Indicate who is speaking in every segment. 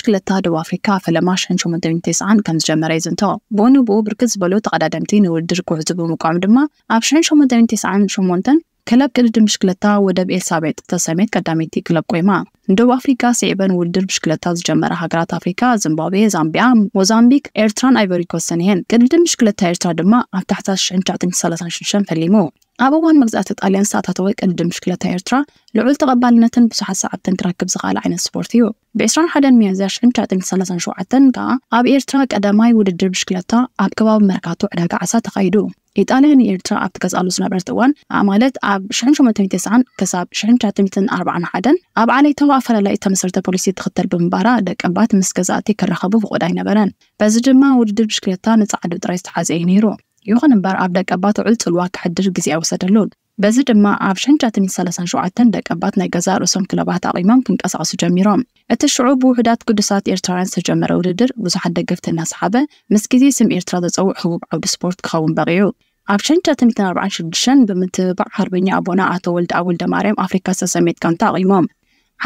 Speaker 1: مشكلة ደቡብ ኣፍሪካ ፈለማ 1890 ከም ዝጀመረ እዩ ዝንትዎ ብእንብኡ ብርክት ዝበሉ ተቐዳደምቲ ንውድድር ጉዕዙ ብምቋም ድማ ኣብ 1898 ክለብ ቅድድም ብሽክለታ ወደብ ኤልሳቤጥ ተሰሜት ቀዳመይቲ ክለብ ቆይማ ንደቡብ ኣፍሪካ ስዒበን ውድድር ብሽክለታ ዝጀመረ ሃገራት ኣፍሪካ ዚምባብዌ ዛምቢያ ሞዛምቢክ ኤርትራን ኣይቨሪኮስትን እየን ቅድድም ብሽክለታ ኤርትራ ድማ ኣብ ታሕታ 1936 ፈሊሙ ኣብ እዋን መግዛእቲ ጣልያን ዝተኣታተወ ቅንዲ ምሽክለታ ኤርትራ ልዑል ተቐባልነትን ብዙሓት ሰዓብትን ትረክብ ዝኽኣለ ዓይነት ስፖርት እዩ ብ21 ሚያዝያ 1937 ከዓ ኣብ ኤርትራ ቀዳማይ ውድድር ብሽክለታ ኣብ ከባቢ መርካቶ ዕዳጋ ዓሳ ተኻይዱ ኢጣልያን ኤርትራ ኣብ ትገዛሉ ዝነበረት እዋን ማለት ኣብ 1990 ክሳብ 1941 ኣብ ዓለይታዊ ኣፈላላይ ተመሰረተ ፖሊሲ ትኽተል ብምንባራ ደቀባት ምስ ገዛእቲ ክራኸቡ ፍቑድ ኣይነበረን በዚ ድማ ውድድር ብሽክለታ ንፃዕዱ ጥራይ ዝተሓዘ እዩ ነይሩ ይኹን እምበር ኣብ ደቂ ኣባት ውዕል ፅልዋ ክሕድር ግዜ ኣይወሰደሉን በዚ ድማ ኣብ 937 ደቂ ኣባት ናይ ገዛ ርእሶም ክለባት ኣቒሞም ክንቀሳቐሱ ጀሚሮም እቲ ሽዑ ብውሕዳት ቅዱሳት ኤርትራውያን ዝተጀመረ ውድድር ብዙሓት ደገፍቲ እናሰሓበ ምስ ግዜ ስም ኤርትራ ዘፀውዕ ህቡብ ዓውዲ ስፖርት ክኸውን በቂዑ ኣብ 946 ብምትባዕ ሃርበኛ ኣቦና ኣቶ ወልዲ ኣብ ወልደ ማርያም ኣፍሪካ ዝተሰሜት ጋንታ ኣቒሞም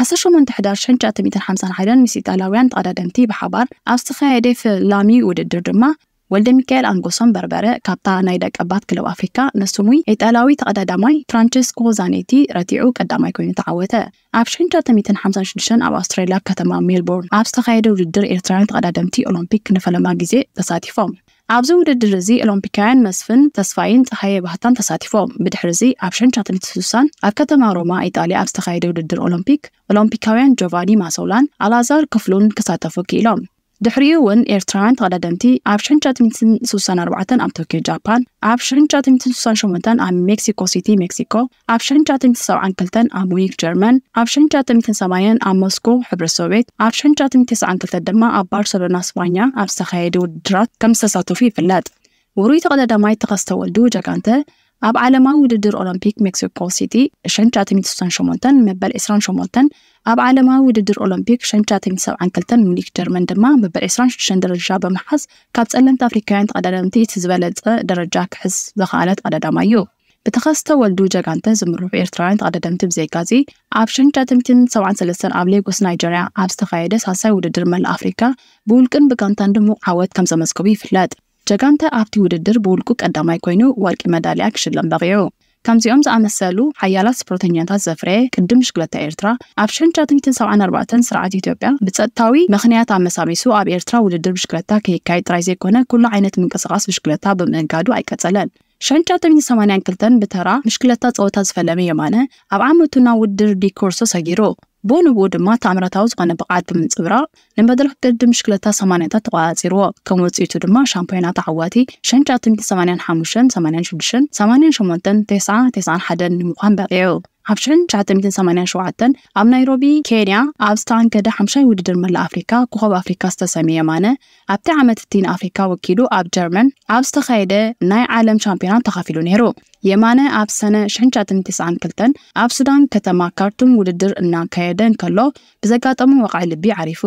Speaker 1: 18 ሕዳር 951 ምስ ኢጣልያውያን ተቐዳደምቲ ብሓባር ኣብ ዝተካየደ ፍላሚ ውድድር ድማ ወልደ ሚካኤል አንጎሶን በርበረ ካብታ ናይ ደቀ ባት ክለብ ኣፍሪካ ንስሙይ ኢጣልያዊ ተቀዳዳማይ ፍራንቸስኮ ዛኔቲ ረቲዑ ቀዳማይ ኮይኑ ተዓወተ ኣብ 1956 ኣብ ኣውስትራልያ ከተማ ሜልቦርን ኣብ ዝተኻየደ ውድድር ኤርትራውያን ተቀዳደምቲ ኦሎምፒክ ንፈለማ ግዜ ተሳቲፎም ኣብዚ ውድድር እዚ ኦሎምፒካውያን መስፍን ተስፋይን ፀሓየ ባህታን ተሳቲፎም ብድሕሪ እዚ ኣብ 1960 ኣብ ከተማ ሮማ ኢጣልያ ኣብ ዝተኻየደ ውድድር ኦሎምፒክ ኦሎምፒካውያን ጆቫኒ ማሶላን ኣላዛር ክፍሉን ክሳተፉ ክኢሎም ድሕሪኡ እውን ኤርትራውያን ተቐዳደምቲ ኣብ 1964 ኣብ ቶኪዮ ጃፓን ኣብ 1968 ኣብ ሜክሲኮ ሲቲ ሜክሲኮ ኣብ 1972 ኣብ ዊግ ጀርመን ኣብ 1980 ኣብ ሞስኮ ሕብረት ሶቪየት ኣብ 1992 ድማ ኣብ ባርሰሎና ስፓኛ ኣብ ዝተኻየደ ውድድራት ከም ዝተሳተፉ ይፍለጥ ውሩይ ተቐዳዳማይ ተኸስተ ወልዱ ጀጋንተ ኣብ ዓለማዊ ውድድር ኦሎምፒክ ሜክሲኮ ሲቲ 1968 መበል 28 ኣብ ዓለማዊ ውድድር ኦሎምፒክ 1972 ሙኒክ ጀርመን ድማ መበል 26 ደረጃ ብምሓዝ ካብ ጸለምቲ ኣፍሪካውያን ተቐዳዳምቲ እቲ ዝበለፀ ደረጃ ክሕዝ ዝኽኣለት ቀዳዳማ እዩ ብተኸስተ ወልዱ ጀጋንተ ዝምርሑ ኤርትራውያን ተቐዳደምቲ ብዘይጋዚ ኣብ 1973 ኣብ ሌጎስ ናይጀርያ ኣብ ዝተኻየደ ሳሳይ ውድድር መላ ኣፍሪካ ብውልቅን ብጋንታን ድሙቕ ዓወት ከም ዘመዝገቡ ይፍለጥ ጀጋንተ ኣብቲ ውድድር ብውልቁ ቀዳማይ ኮይኑ ወርቂ መዳልያ ክሽለም በቂዑ ከምዚኦም ዝኣመሰሉ ሓያላት ስፖርተኛታት ዘፍረየ ቅድም ሽግለታ ኤርትራ ኣብ 1974 ስርዓት ኢትዮጵያ ብፀጥታዊ ምክንያት ኣመሳሚሱ ኣብ ኤርትራ ውድድር ብሽክለታ ከይካየድ ጥራይ ዘይኮነ ኩሉ ዓይነት ምንቅስቃስ ብሽክለታ ብምእንጋዱ ኣይቀፀለን 1982 ብተራ ምሽክለታ ፀወታ ዝፈለመ የማነ ኣብ ዓመቱ ናብ ውድድር ዲኮርሶ ሰጊሩ ብኡንብኡ ድማ ተኣምራታዊ ዝኾነ ብቕዓት ብምንፅብራቕ ንመድረክ ድርዲ ምሽክለታ 80ታት ተቆፃፂርዎ ከም ውፅኢቱ ድማ ሻምፒዮናት ኣሕዋቲ 1985 86 88 91 ንምዃን በቂዑ ኣብ 1987 ኣብ ናይሮቢ ኬንያ ኣብ ዝተኣንገደ ሓምሻይ ውድድር መላእ ኣፍሪካ ኮኸብ ኣፍሪካ ዝተሰሚየ ማነ ኣብቲ ዓመት እቲ ንኣፍሪካ ወኪሉ ኣብ ጀርመን ኣብ ዝተኻየደ ናይ ዓለም ሻምፒዮናት ተኻፊሉ ነይሩ የማነ ኣብ ሰነ 1992 ኣብ ሱዳን ከተማ ካርቱም ውድድር እናካየደ እንከሎ ብዘጋጠሙ ወቕዒ ልቢ ዓሪፉ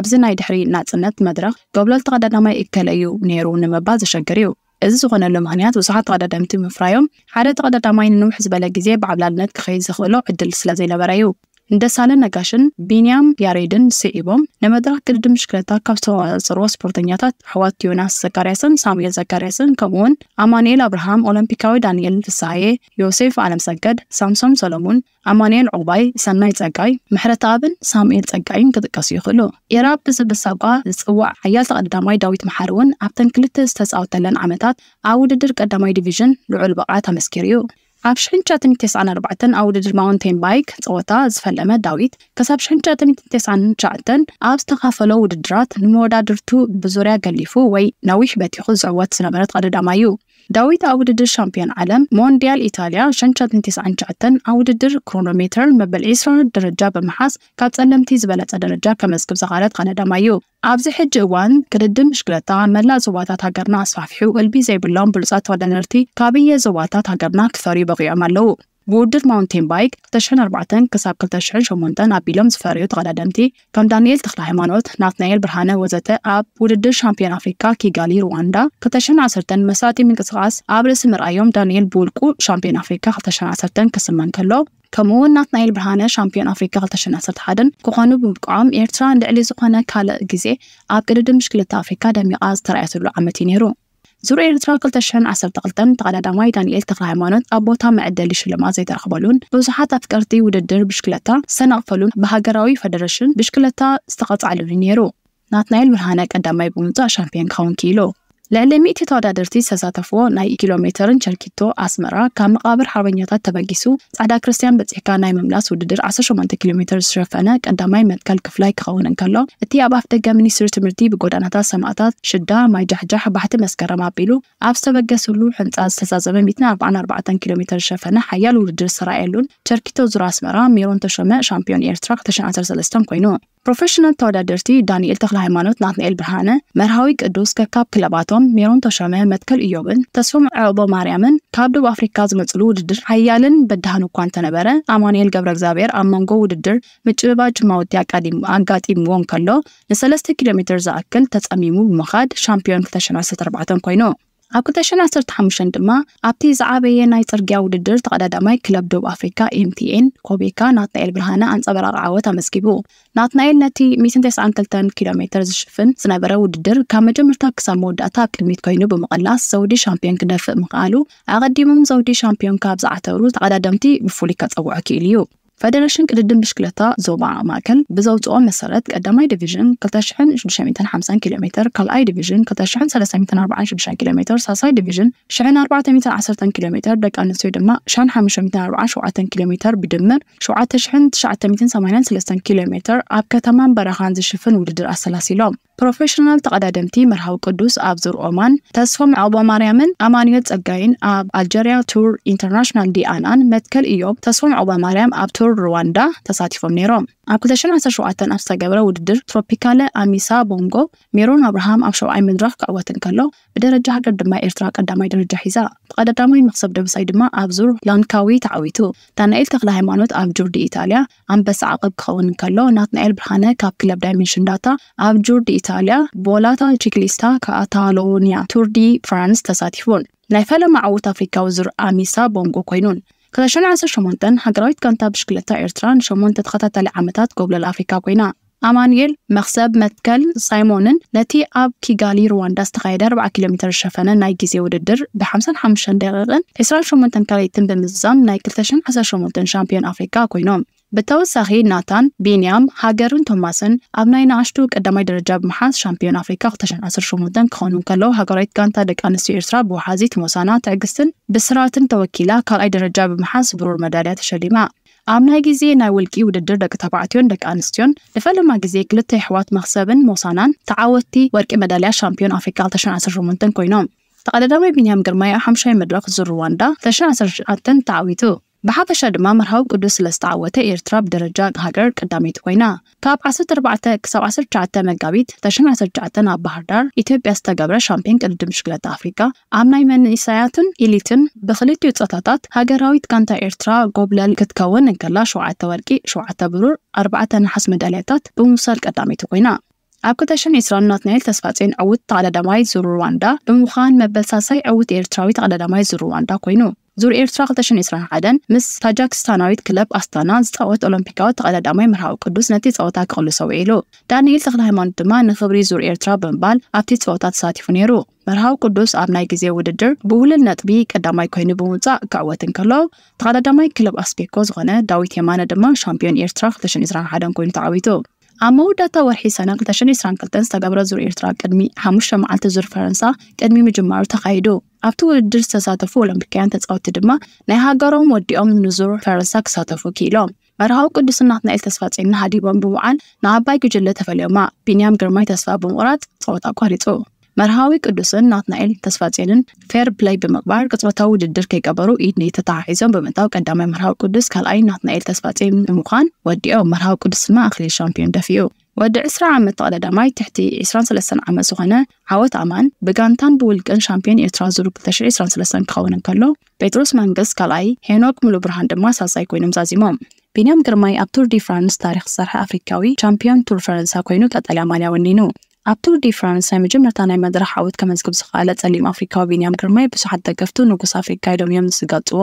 Speaker 1: ኣብዚ ናይ ድሕሪ ናጽነት መድረኽ ገብለል ተቐዳዳማይ እከለ እዩ ነይሩ ንምባል ዘሸግር እዩ እዚ ዝኾነሉ ምክንያት ብዙሓት ተቀዳዳምቲ ምፍራዮም ሓደ ተቀዳዳማይ ንንውሕ ዝበለ ግዜ ብዓብላልነት ክኸይድ ዝኽእሎ ዕድል ስለ ዘይነበረ እዩ እንደ ሳለ ነጋሽን፣ ቢንያም ያሬድን ስኢቦም ንመድረኽ ቅድድም ሽክለታ ካብ ዝተዋፅሮ ስፖርተኛታት ኣሕዋት ዮናስ ዘካርያስን ሳሙኤል ዘካርያስን ውን ኣማንኤል ኣብርሃም ኦሎምፒካዊ ዳንኤል ፍሳሐየ ዮሴፍ ኣለምሰገድ ሳምሶም ሰሎሙን ኣማንኤል ዑባይ ሰናይ ጸጋይ ምሕረት ኣብን ሳሙኤል ጸጋይን ክጥቀሱ ይኽእሉ ኤራ ብዝብሳቋ ዝፅዋዕ ሓያል ተቐዳዳማይ ዳዊት መሓር እውን ኣብተን ክልተ ዝተፃወተለን ዓመታት ኣብ ውድድር ቀዳማይ ዲቪዥን ልዑል ብቕዓት ኣመስኪር እዩ ኣብ 1994 ኣብ ውድድር ማውንቴን ባይክ ፀወታ ዝፈለመ ዳዊት ክሳብ 1999 ኣብ ዝተኻፈሎ ውድድራት ንመወዳድርቱ ብዙርያ ገሊፉ ወይ ነዊሕ በቲኹ ዝዕወት ዝነበረ ተቐዳዳማይ እዩ دا ኣብ ውድድር ሻምፒዮን ዓለም ሞንዲያል ኢታልያ 599 ኣብ ውድድር ክሮኖሜትር መበል 20 ደረጃ ብምሓዝ ካብ ጸለምቲ ዝበለጸ ደረጃ ከመስግብ ዝኻለት ቀነዳማ እዩ ኣብዚ ሕጂ እዋን ቅድድም ምሽክለታ መላእ ዞባታት ሃገርና ኣስፋሕፊሑ ዕልቢ ዘይብሎም ብሉፃት ተወዳደርቲ ካብየ ዞባታት ሃገርና ክፈርዩ በቂዖም ኣለዉ بودر ماونتين بايك تشحن أربعتن كساب كل تشحن شمونتن أب بيلم زفاريوت غدا دمتي كم دانيال تخلا حمانوت ناتنايل برهانة وزتة أب بودر شامبيون أفريكا كيغالي رواندا كتشحن عسرتن مساتي من قصقاس أب رسم رأيوم بولكو شامبيون أفريكا كسمان كلو ከምኡ እውን ናትናኤል ብርሃነ ሻምፒዮን ኣፍሪካ 2011 ክኾኑ ብምቃዋም ኤርትራ ንልዕሊ ዝኾነ ካልእ ግዜ ኣብ ቅድድም ምሽክልታ ኣፍሪካ ደሚቓ ዝተረኣየትሉ ዓመት እዩ ነይሩ زور ኤርትራ 212 ተቐዳዳማይ ዳንኤል ተክለ ሃይማኖት ኣብ ቦታ መዐደሊ ሽልማት ዘይተረኽበሉን ብዙሓት ኣፍቀርቲ ውድድር ብሽክለታ ዝሰናቕፈሉን ብሃገራዊ ፌደሬሽን ብሽክለታ ዝተቐፅዓሉን ነይሩ ናትናኤል ብርሃነ ቀዳማይ ብምውፃእ ሻምፒዮን ክኸውን ክኢሉ ልዕሊ ተወዳደርቲ ዝተሳተፍዎ ናይ ኪሎ ሜተርን ቸርኪቶ ኣስመራ ካብ መቓብር ሓርበኛታት ተበጊሱ ፃዕዳ ክርስትያን በፂሕካ ናይ ምምላስ ውድድር 18 ኪሎ ሜትር ዝሸፈነ ቀዳማይ መትከል ክፍላይ ክኸውን እንከሎ እቲ ኣብ ኣፍ ደገ ሚኒስትሪ ትምህርቲ ብጎዳናታት ሰማዕታት ሽዳ ጃሕጃሕ ባሕቲ መስከረም ኣቢሉ ኣብ ዝተበገሰሉ ህንፃ ዝተዛዘመ 144 ኪሎ ሜትር ዝሸፈነ ሓያል ውድድር ዝተራእየሉን ቸርኪቶ ዙር ኣስመራ ሜሮን ተሾመ ሻምፒዮን ኤርትራ 2013 ኮይኑ ፕሮፌሽናል ተወዳደርቲ ዳንኤል ተክለ ሃይማኖት፣ ናትንኤል ብርሃነ፣ መርሃዊ ቅዱስ ከካብ ክለባቶም ሜሮን ተሸመ መትከል እዮብን፣ ተስፎም ዕዕቦ ማርያምን ካብ ደቡብ ኣፍሪካ ዝመፅሉ ውድድር ሓያልን በድሃን እኳ እንተነበረ ኣማኑኤል ገብረ እግዚኣብሔር ኣብ መንጎ ውድድር ምጭብባጭ ጅማውቲ ኣጋጢምዎን ከሎ ን3 ኪሎ ሜትር ዝኣክል ተፀሚሙ ብምኻድ ሻምፒዮን 2014 ኮይኑ ኣብ 215 ድማ ኣብቲ ዝዓበየ ናይ ፅርግያ ውድድር ተቐዳዳማይ ክለብ ደቡብ ኣፍሪካ ኤምቲኤን ኮቤካ ናትናኤል ብርሃነ ኣንፀበራቕ ዓወት ኣመስጊቡ ናትናኤል ነቲ 192 ኪሎ ሜትር ዝሽፍን ዝነበረ ውድድር ካብ መጀመርታ ክሳብ መወዳእታ ኣብ ቅድሚት ኮይኑ ብምቕላስ ዘውዲ ሻምፒዮን ክደፍእ ምኽኣሉ ኣቐዲሞም ዘውዲ ሻምፒዮን ካብ ዝዓተብሩ ተቐዳደምቲ ብፍሉይ ከፀውዖ ክኢሉ እዩ ፌደሬሽን ቅድድም ብሽክለታ ዞባ ማእከል ብዘውፅኦ መሰረት ቀዳማይ ዲቪዥን 2650 ኪሎ ሜትር ካልኣይ ዲቪዥን 2346 ኪሎ ሜትር ሳሳይ ዲቪዥን 1410 ኪሎ ሜትር ደቂ ኣንስትዮ ድማ 1547 ኪሎ ሜትር ብድምር 7983 ኪሎ ሜትር ኣብ ከተማን በረኻን ዝሽፍን ውድድር ኣሰላሲሎም ፕሮፌሽናል ተቐዳደምቲ መርሃዊ ቅዱስ ኣብ ዝርኦማን ተስፎም ዐውባማርያምን ኣማንዮት ጸጋይን ኣብ ኣልጀርያ ቱር ኢንተርናሽናል ዲኣንኣን መትከል እዮም ተስፎም ዐውባማርያም ኣብ ቱር ሩዋንዳ ተሳቲፎም ነይሮም ኣብ 2017 ኣብ ዝተገብረ ውድድር ትሮፒካለ ኣሚሳ ቦንጎ ሜሮን ኣብርሃም ኣብ ሸብዓይ መድረኽ ክዕወትን ከሎ ብደረጃ ሃገር ድማ ኤርትራ ቀዳማይ ደረጃ ሒዛ ተቐዳዳማይ መኽሰብ ደብሳይ ድማ ኣብ ዙር ላንካዊ ተዓዊቱ ታናኤል ተክለ ሃይማኖት ኣብ ጁርዲ ኢታልያ ኣንበሳ ዓቕብ ክኸውን ከሎ ናትናኤል ብርሃነ ካብ ክለብ ዳይሜንሽን ዳታ ኣብ ጁርዲ ኢታልያ itaaliyaa boolaataa chiklistaa ከአታሎኒያ ቱር ዲ ፍራንስ ተሳቲፉን ናይ ፈለማ ዓወት ኣፍሪካዊ ዙር ኣሚሳ ቦንጎ ኮይኑን 2018 ሃገራዊት ጋንታ ብሽክለታ ኤርትራ ንሸሞንተ ተኸታታሊ ዓመታት ጎብለል ኣፍሪካ ኮይና ኣማንኤል መክሰብ መትከል ሳይሞንን ነቲ ኣብ ኪጋሊ ሩዋንዳ ዝተኻየደ 40 ኪሎ ሜትር ዝሸፈነ ናይ ግዜ ውድድር ብ55 ደቂቕን 28 ካልይትን ብምዝዛም ናይ 2018 ሻምፒዮን ኣፍሪካ ኮይኖም بتوسعي ناتان بینیام هاگرون توماسن ابنای ناشتو قدمای درجه بمحاس شامپیون آفریقا قتشن اسر شمودن خانون کلو هاگرایت کانتا دک انسیو اسرا بو حازیت موسانا تاگستن بسراتن توکیلا کالای درجه بمحاس برور مدالیات شلیما ኣብ ናይ ግዜ ናይ ውልቂ ውድድር ደቂ ተባዕትዮን ደቂ ኣንስትዮን ንፈለማ ግዜ ክልተ ኣሕዋት መኽሰብን ሞሳናን ተዓወትቲ ወርቂ መዳልያ ሻምፒዮን ኣፍሪካ 2018 ኮይኖም ተቐዳዳማይ ቢንያም ግርማይ ኣብ ሓምሻይ መድረኽ ዙር ሩዋንዳ 2019 ተዓዊቱ بحبشة دما مرهو قدوس لستعوته إرترا بدرجة هاجر قداميت وينا كاب عصر تربعته كساو عصر جعته مقابيت تشن عصر جعته ناب بحردار إتوب يستقبرا شامبين قدو مشكلات أفريكا عمناي من نسايتن إليتن بخليت يتسطاتات هاجر رويت كانتا إرترا قبل كتكون نقلا شوعة تورقي شوعة برور أربعة نحس مداليتات بمصر قداميت وينا أبكتشن إسران ناتنيل تسفاتين عود تعالى دماي زورواندا بمخان مبلساسي عود إرتراويت على دماي زورواندا كوينو ዙር ኤርትራ 2021 ምስ ታጃክስታናዊት ክለብ ኣስታና ዝፃወት ኦሎምፒካዊ ተቐዳዳማይ ምርሃዊ ቅዱስ ነቲ ፀወታ ክቕልሶ ውዒሉ ዳንኤል ተክለ ሃይማኖት ድማ ንክብሪ ዙር ኤርትራ ብምባል ኣብቲ ፀወታ ተሳቲፉ ነይሩ መርሃዊ ቅዱስ ኣብ ናይ ግዜ ውድድር ብውህልል ነጥቢ ቀዳማይ ኮይኑ ብምውፃእ ክዕወት እንከሎ ተቐዳዳማይ ክለብ ኣስፔኮ ዝኾነ ዳዊት የማነ ድማ ሻምፒዮን ኤርትራ 2021 ኮይኑ ተዓዊቱ ኣብ መወዳእታ ወርሒ ሰነ 222 ዝተገብረ ዙር ኤርትራ ቅድሚ 5 መዓልቲ ዙር ፈረንሳ ቅድሚ ምጅማሩ ተኻይዱ ኣብቲ ውድድር ዝተሳተፉ ኦሎምፒካውያን ተፃወቲ ድማ ናይ ሃገሮም ወዲኦም ንዙር ፈረንሳ ክሳተፉ ክኢሎም መርሃዊ ቅዱስናት ናኤል ተስፋ ፅና ሃዲቦም ብምውዓል ንኣባይ ግጅለ ተፈለዮማ ቢንያም ግርማይ ተስፋ ብምቑራፅ ፀወታ ኣቋሪፁ መርሃዊ ቅዱስን ናትናኤል ተስፋጼንን ፌር ፕላይ ብምግባር ቅጽበታዊ ውድድር ከይቀበሩ ኢድ ተተሓሒዞም ብምእታው ቀዳማይ መርሃዊ ቅዱስ ካልኣይ ናትናኤል ተስፋጼን ብምዃን ወዲኦም መርሃዊ ቅዱስ ድማ ኣክሊል ሻምፒዮን ደፊኡ ወዲ 20 ዓመት ተቐዳዳማይ ትሕቲ 23 ዓመት ዝኾነ ዓወት ኣማን ብጋንታን ብውልቅን ሻምፒዮን ኤርትራ ዙር 2023 ክኸውን እንከሎ ጴጥሮስ መንግስት ካልኣይ ሄኖክ ሙሉ ብርሃን ድማ ሳሳይ ኮይኖም ዛዚሞም ቢንያም ግርማይ ኣብ ቱር ዲ ፍራንስ ታሪክ ዝሰርሐ ኣፍሪካዊ ቻምፒዮን ቱር ፈረንሳ ኮይኑ ቀጠልያ ማልያ ወኒኑ ኣብ ቱር ዲ ፍራንስ ናይ መጀመርታ ናይ መድረኽ ዓወት ከመዝግብ ዝኽኣለ ጸሊም ኣፍሪካዊ ቢንያም ግርማ ብዙሓት ደገፍቱ ንጉስ ኣፍሪካ ኢሎም እዮም ዝገልጽዎ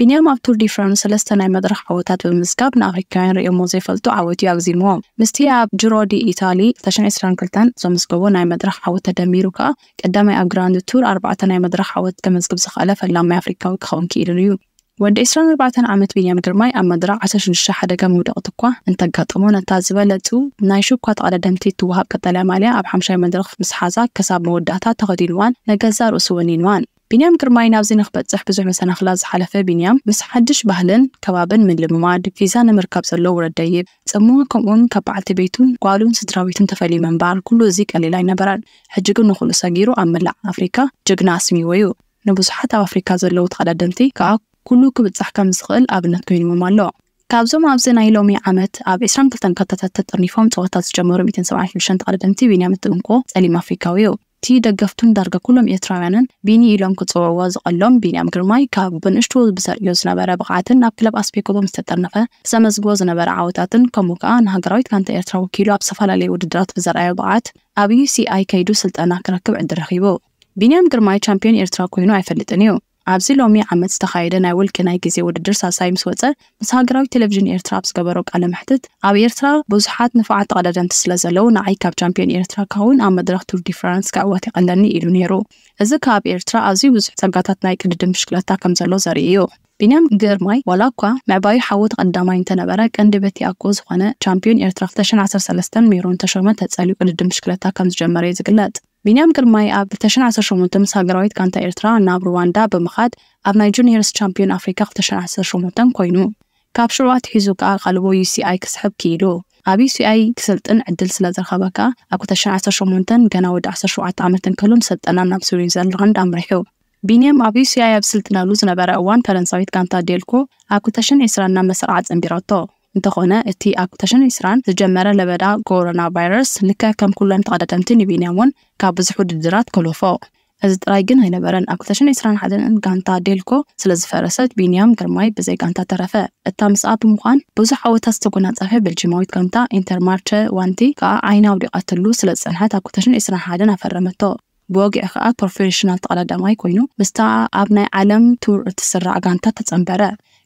Speaker 1: ቢንያም ኣብ ቱር ዲ ፍራንስ ሰለስተ ናይ መድረኽ ዓወታት ብምዝጋብ ንኣፍሪካውያን ርእዮሞ ዘይፈልጡ ዓወት እዩ ኣግዚምዎም ምስቲ ኣብ ጅሮ ዲ ኢታሊ 2022 ዘመስገቦ ናይ መድረኽ ዓወት ተደሚሩ ከዓ ቀዳማይ ኣብ ግራንድ ቱር ኣርባዕተ ናይ መድረኽ ዓወት ከመዝግብ ዝኽኣለ ፈላማይ ኣፍሪካዊ ክኸውን ክኢሉን እዩ ወዲ 24 ዓመት ቢንያም ግርማይ ኣብ መድረኽ 16 ሓደጋ ምውዳቕ እኳ እንተጋጠሞ ነታ ዝበለቱ ናይ ሽኳት ቀዳደምቲ ትወሃብ ቀጠልያ ማልያ ኣብ ሓምሻይ መድረኽ ምስ ሓዛ ክሳብ መወዳእታ ተኸዲንዋን ነገዛ ርእሱ ወኒንዋን ቢንያም ግርማይ ናብዚ ንክበፅሕ ብዙሕ መሰናክላት ዝሓለፈ ቢንያም ምስ ሓድሽ ባህልን ከባብን ምልምማድ ቪዛ ንምርካብ ዘሎ ውረድ ደይብ ፅሙቕ ከምኡውን ካብ በዓልቲ ቤቱን ጓሉን ስድራ ቤቱን ተፈልዩ ምንባር ኩሉ እዚ ቀሊል ኣይነበረን ሕጂ ግን ንኩሉ ሰጊሩ ኣብ መላእ ኣፍሪካ ጅግና ኣስሚዎ እዩ ንብዙሓት ኣብ ኣፍሪካ ዘለው ተቀዳደምቲ ከዓ ኩሉ ክብፃሕ ከም ዝኽእል ኣብነት ኮይኖሞም ኣሎ ካብዞም ኣብዚ ናይ ሎሚ ዓመት ኣብ 22 ከተታት ተጠርኒፎም ፀወታ ዝጀመሩ 176 ተቐደምቲ ቢንያም ትንኮ ፀሊም ኣፍሪካዊ እዩ እቲ ደገፍቱን ዳርጋ ኩሎም ኤርትራውያንን ቢኒ ኢሎም ክፅውዕዎ ዝቐሎም ቢንያም ግርማይ ካብ ብንእሽቱ ብሰርዮ ዝነበረ ብቕዓትን ናብ ክለብ ኣስፔኮ ዝተጠርነፈ ዘመዝግቦ ዝነበረ ዓወታትን ከምኡ ከዓ ንሃገራዊት ካንተ ኤርትራ ወኪሉ ኣብ ዝተፈላለዩ ውድድራት ብዘርኣዮ ብቕዓት ኣብ ዩሲኣይ ከይዱ ስልጠና ክረክብ ዕድል ረኺቡ ቢንያም ግርማይ ቻምፒዮን ኤርትራ ኮይኑ ኣይፈልጥን እዩ ኣብዚ ሎሚ ዓመት ዝተካየደ ናይ ውልቂ ናይ ግዜ ውድድር ሳሳይ ምስ ወፀ ምስ ሃገራዊ ቴሌቭዥን ኤርትራ ብዝገበሮ ቃለ ምሕትት ኣብ ኤርትራ ብዙሓት ንፉዓት ተቐዳደምቲ ስለ ዘለው ንዓይ ካብ ቻምፒዮን ኤርትራ ካውን ኣብ መድረክ ቱር ዲ ፍራንስ ክዕወት ይቀለኒ ኢሉ ነይሩ እዚ ካብ ኤርትራ ኣዝዩ ብዙሕ ፀጋታት ናይ ቅድድም ምሽክለታ ከም ዘሎ ዘርኢ እዩ ቢንያም ግርማይ ዋላ እኳ ምዕባዩ ሓዊ ተቐዳማይ እንተነበረ ቀንዲ በቲ ኣኮ ዝኾነ ቻምፒዮን ኤርትራ 213 ሜሮን ተሸመ ተፀልዩ ቅድድም ምሽክለታ ከም ዝጀመረ እዩ ዝግለጥ ቢንያም ግርማይ ኣብ 2018 ምስ ሃገራዊት ጋንታ ኤርትራ ናብ ሩዋንዳ ብምኻድ ኣብ ናይ ጁኒየርስ ቻምፒዮን ኣፍሪካ 2018 ኮይኑ ካብ ሽልዋት ሒዙ ከዓ ቃልቦ ዩሲኣይ ክስሕብ ክኢሉ ኣብ ዩሲኣይ ክስልጥን ዕድል ስለ ዝረኸበካ ኣብ 2018 ገና ወዲ 17 ዓመት ክህሉን ንስልጠና ናብ ስዊዘርላንድ ኣምርሑ ቢንያም ኣብ ዩሲኣይ ኣብ ስልጥነሉ ዝነበረ እዋን ፈረንሳዊት ጋንታ ዴልኮ ኣብ 2020 ናብ መስርዓ ፅንቢረቶ እንተኾነ እቲ ኣብ ተሽን 2020 ዝጀመረ ለበዳ ኮሮና ቫይረስ ልከ ከም ኩሎም ተቐዳደምቲ ንቢንያ እውን ካብ ብዙሕ ውድድራት ከልፎ እዚ ጥራይ ግን ኣይነበረን ኣብ 221 ጋንታ ዴልኮ ስለ ዝፈረሰት ቢንያም ግርማይ ብዘይ ጋንታ ተረፈ እታ ምስኣ ብምዃን ብዙሕ ዓወታት ዝተጎናፀፈ ብልጅማዊት ጋንታ ኢንተርማርቸ ዋንቲ ከዓ ዓይና ኣውዲቐትሉ ስለ ዝፀንሐት ኣብ 221 ኣፈረመቶ ብወጊዕ ከዓ ፕሮፌሽናል ተቐዳዳማይ ኮይኑ ምስታ ኣብ ናይ ዓለም ቱር እትስራዕ ጋንታ ተፀንበረ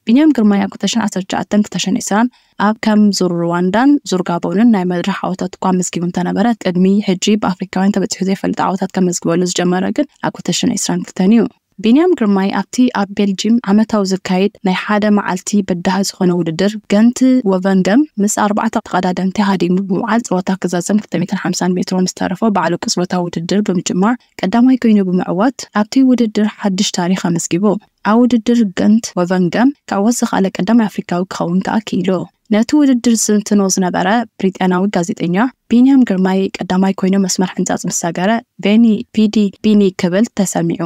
Speaker 1: ቢንያም ግርማይ ኣብ ክተሸን ክተሸኒዕስራን ኣብ ከም ዙር ሩዋንዳን ዙር ጋቦንን ናይ መድረኽ ዓወታት እኳ መዝጊቡ እንተነበረ ቅድሚ ሕጂ ብኣፍሪካውያን ተበፂሑ ዘይፈልጥ ዓወታት ከም መዝግበሉ ዝጀመረ ግን ኣብ 2022 እዩ ቢንያም ግርማይ ኣብቲ ኣብ ቤልጅም ዓመታዊ ዝካየድ ናይ ሓደ መዓልቲ በዳሂ ዝኾነ ውድድር ገንቲ ወቨንደም ምስ ኣርባዕተ ተቐዳደምቲ ሃዲሙ ብምውዓል ፀወታ ክዛዘም 250 ሜትሮ ምስተረፈ ተረፈ ባዕሉ ቅፅበታ ውድድር ብምጅማር ቀዳማይ ኮይኑ ብምዕዋት ኣብቲ ውድድር ሓድሽ ታሪክ ኣመስጊቡ ኣብ ውድድር ገንት ወቨንገም ካብ ወሰኻለ ቀዳማይ ኣፍሪካዊ ክኸውን ተኣኪኢሉ ነቲ ውድድር ዝንትኖ ዝነበረ ብሪጥያናዊ ጋዜጠኛ ቢንያም ግርማይ ቀዳማይ ኮይኑ መስመር ሕንፃፅ ምሳገረ ቤኒ ፒዲ ቢኒ ክብል ተሰሚዑ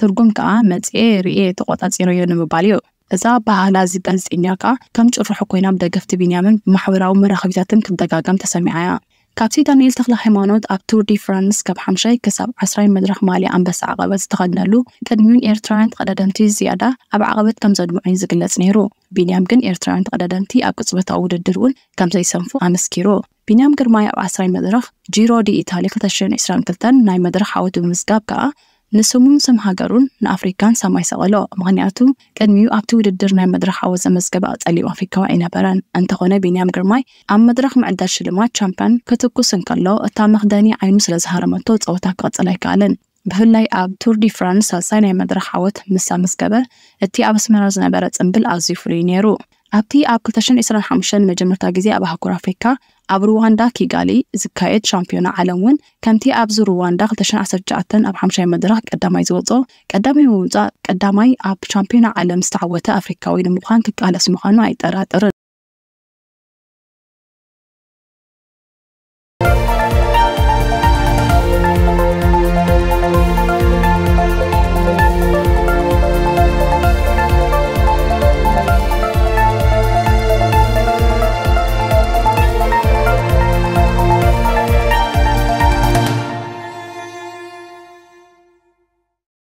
Speaker 1: ትርጉም ከዓ መፅኤ ርኤ እዮ ንምባል እዩ እዛ ባህላ እዚ ጋዜጠኛ ከዓ ከም ጭርሑ ኮይና ብደገፍቲ ቢንያምን ብማሕበራዊ መራኸቢታትን ክትደጋገም ተሰሚዓ እያ ካብቲ ዳንኤል ተክለ ሃይማኖት ኣብ ቱር ዲ ፍራንስ ካብ ሓምሻይ ክሳብ ዓስራይ መድረክ ማሊ ኣንበሳ ዓቐበት ዝተኸድነሉ ቅድሚውን ኤርትራውያን ተቀዳደምቲ ዝያዳ ኣብ ዓቐበት ከም ዘድምዑን ዝግለጽ ነይሩ ቢንያም ግን ኤርትራውያን ተቀዳደምቲ ኣብ ቅፅበታዊ ውድድር እውን ከም ዘይሰንፉ ኣመስኪሩ ቢንያም ግርማይ ኣብ ዓስራይ መድረክ ጂሮ ዲ ኢታሊ 222 ናይ መድረክ ሓወት ብምዝጋብ ከዓ ንስሙን ስም ሃገሩን ንኣፍሪካን ሰማይ ሰቐሎ ምክንያቱ ቅድሚኡ ኣብቲ ውድድር ናይ መድረክ ዓወት ዘመዝገበ ፀሊም ኣፍሪካዊ ኣይነበረን እንተኾነ ቢንያም ግርማይ ኣብ መድረክ ምዕዳድ ሽልማት ቻምፒዮን ክትኩስ እንከሎ እታ መክደኒ ዓይኑ ስለ ዝሃረመቶ ፀወታ ክቐፅል ኣይከኣለን ብፍላይ ኣብ ቱር ዲ ፍራንስ ሳልሳይ ናይ መድረክ ዓወት ምስ ኣመዝገበ እቲ ኣብ ኣስመራ ዝነበረ ፅምብል ኣዝዩ ፍሉይ ነይሩ ኣብቲ ኣብ 225 መጀመርታ ግዜ ኣብ ኣህጉር ኣፍሪካ ኣብ ሩዋንዳ ኪጋሊ ዝካየድ ሻምፒዮና ዓለም እውን ከምቲ ኣብዚ ሩዋንዳ 2019 ኣብ 5ይ ቀዳማይ ዝወፆ ቀዳማይ ምውፃእ ቀዳማይ ኣብ ሻምፒዮና ዓለም ዝተዓወተ ኣፍሪካዊ ንምዃን ክቃለስ ምዃኑ ኣይጠራጥርን።